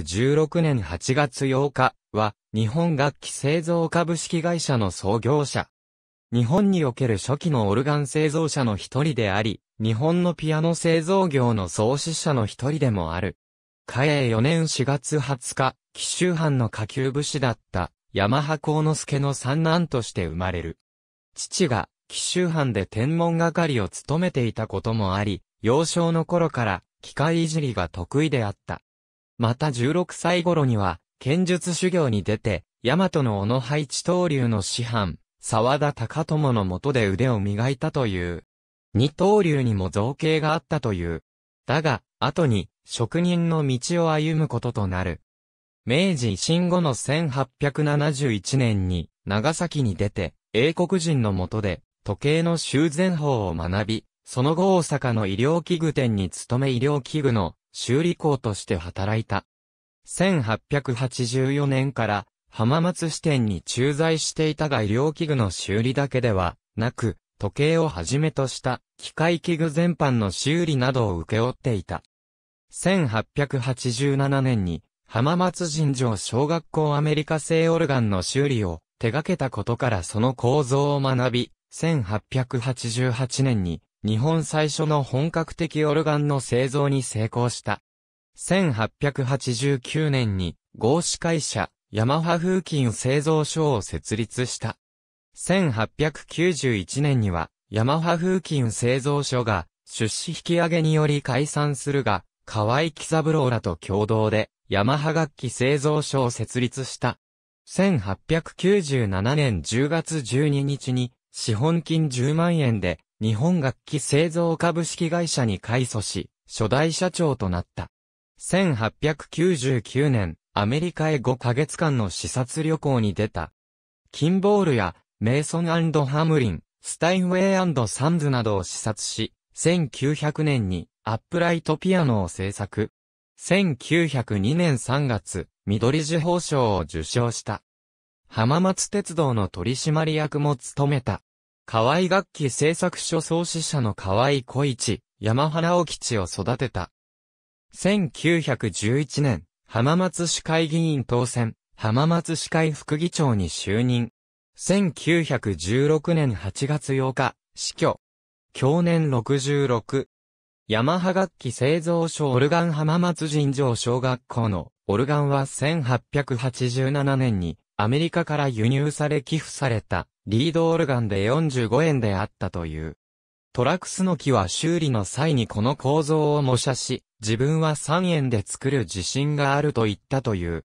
16年8月8日は、日本楽器製造株式会社の創業者。日本における初期のオルガン製造者の一人であり、日本のピアノ製造業の創始者の一人でもある。嘉永4年4月20日、紀州藩の下級武士だった、山葉幸之助の三男として生まれる。父が、紀州藩で天文係を務めていたこともあり、幼少の頃から、機械いじりが得意であった。また16歳頃には、剣術修行に出て、大和の小野配置刀流の師範、沢田隆友の下で腕を磨いたという。二刀流にも造形があったという。だが、後に、職人の道を歩むこととなる。明治維新後の1871年に、長崎に出て、英国人の下で、時計の修繕法を学び、その後大阪の医療器具店に勤め医療器具の修理工として働いた。1884年から浜松支店に駐在していたが医療器具の修理だけではなく、時計をはじめとした機械器具全般の修理などを請け負っていた。1887年に浜松尋常小学校アメリカ製オルガンの修理を手掛けたことからその構造を学び、1888年に日本最初の本格的オルガンの製造に成功した。1889年に合資会社、ヤマハ風琴製造所を設立した。1891年には、ヤマハ風琴製造所が出資引き上げにより解散するが、河合喜三郎らと共同で、ヤマハ楽器製造所を設立した。1897年10月12日に、資本金10万円で、日本楽器製造株式会社に改祖し、初代社長となった。1899年、アメリカへ5ヶ月間の視察旅行に出た。キンボールや、メイソンハムリン、スタインウェイサンズなどを視察し、1900年にアップライトピアノを制作。1902年3月、緑地報賞を受賞した。浜松鉄道の取締役も務めた。河合楽器製作所創始者の河合小一、山原尾吉を育てた。1911年、浜松市会議員当選、浜松市会副議長に就任。1916年8月8日、死去。去年66。ヤマハ楽器製造所オルガン浜松尋常小学校のオルガンは1887年にアメリカから輸入され寄付されたリードオルガンで45円であったという。トラクスの木は修理の際にこの構造を模写し、自分は3円で作る自信があると言ったという。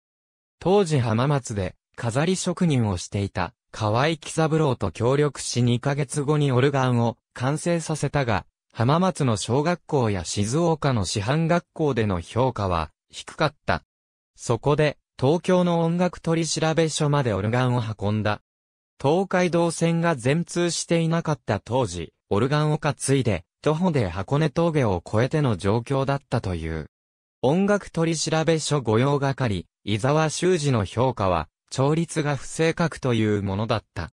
当時浜松で飾り職人をしていた河合喜三郎と協力し2ヶ月後にオルガンを完成させたが、浜松の小学校や静岡の師範学校での評価は低かった。そこで東京の音楽取調べ所までオルガンを運んだ。東海道線が全通していなかった当時、オルガンを担いで、徒歩で箱根峠を越えての状況だったという。音楽取調べ書御用係、伊沢修二の評価は、調律が不正確というものだった。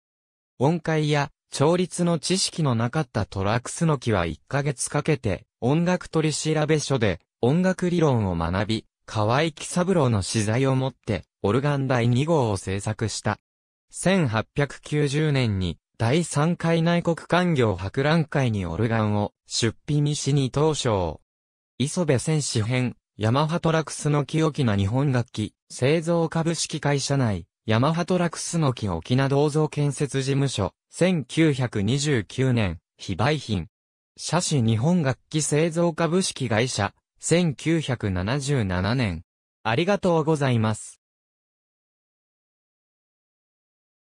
音階や調律の知識のなかったトラクスの木は1ヶ月かけて、音楽取調べ書で音楽理論を学び、河合喜三郎の資材を持って、オルガン第2号を制作した。1890年に第3回内国官業博覧会にオルガンを出品しに当初。磯部戦士編、ヤマハトラクスの木沖な日本楽器、製造株式会社内、ヤマハトラクスの木沖縄銅像建設事務所、1929年、非売品。社史日本楽器製造株式会社、1977年。ありがとうございます。